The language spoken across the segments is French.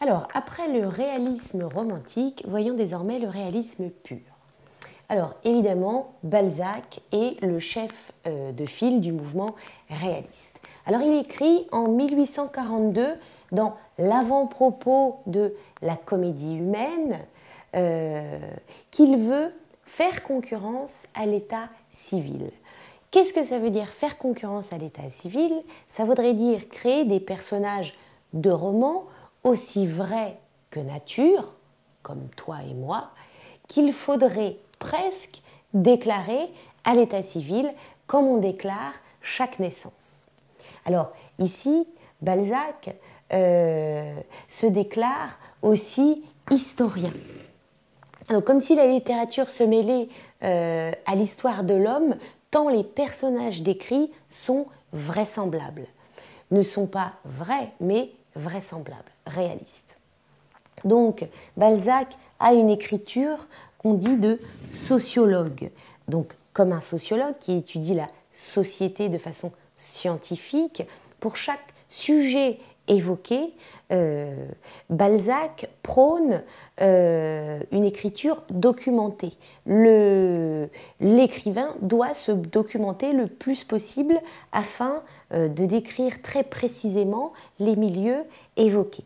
Alors, après le réalisme romantique, voyons désormais le réalisme pur. Alors, évidemment, Balzac est le chef euh, de file du mouvement réaliste. Alors, il écrit en 1842 dans l'avant-propos de La comédie humaine euh, qu'il veut faire concurrence à l'état civil. Qu'est-ce que ça veut dire faire concurrence à l'état civil Ça voudrait dire créer des personnages de romans aussi vrai que nature, comme toi et moi, qu'il faudrait presque déclarer à l'état civil comme on déclare chaque naissance. Alors ici, Balzac euh, se déclare aussi historien. comme si la littérature se mêlait euh, à l'histoire de l'homme, tant les personnages décrits sont vraisemblables. Ne sont pas vrais, mais vraisemblable, réaliste. Donc Balzac a une écriture qu'on dit de sociologue, donc comme un sociologue qui étudie la société de façon scientifique, pour chaque sujet évoqué, euh, Balzac prône euh, une écriture documentée. L'écrivain doit se documenter le plus possible afin euh, de décrire très précisément les milieux évoqués.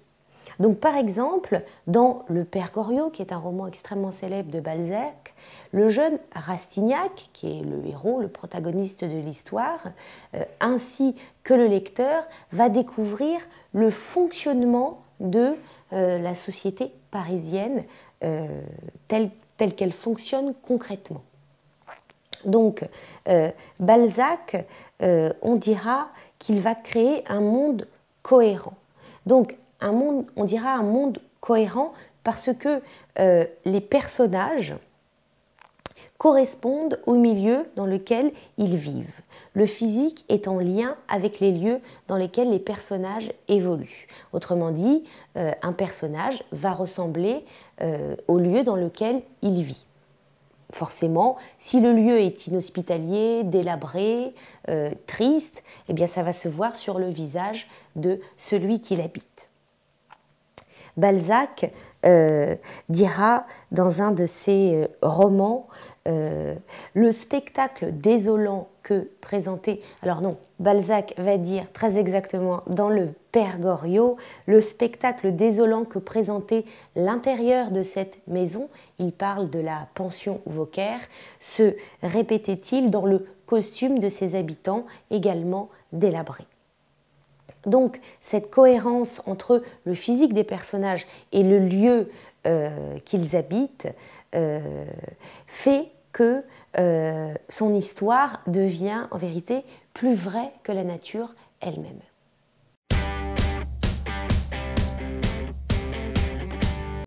Donc par exemple, dans Le Père Goriot, qui est un roman extrêmement célèbre de Balzac, le jeune Rastignac, qui est le héros, le protagoniste de l'histoire, euh, ainsi que le lecteur, va découvrir le fonctionnement de euh, la société parisienne euh, telle, telle qu'elle fonctionne concrètement. Donc, Balzac, on dira qu'il va créer un monde cohérent. Donc, monde, on dira un monde cohérent parce que euh, les personnages correspondent au milieu dans lequel ils vivent. Le physique est en lien avec les lieux dans lesquels les personnages évoluent. Autrement dit, euh, un personnage va ressembler euh, au lieu dans lequel il vit. Forcément, si le lieu est inhospitalier, délabré, triste, eh bien ça va se voir sur le visage de celui qui l'habite. Balzac euh, dira dans un de ses euh, romans euh, le spectacle désolant que présentait. Alors non, Balzac va dire très exactement dans le Père Goriot le spectacle désolant que présentait l'intérieur de cette maison. Il parle de la pension Vauquer. Se répétait-il dans le costume de ses habitants également délabrés. Donc cette cohérence entre le physique des personnages et le lieu euh, qu'ils habitent euh, fait que euh, son histoire devient en vérité plus vraie que la nature elle-même.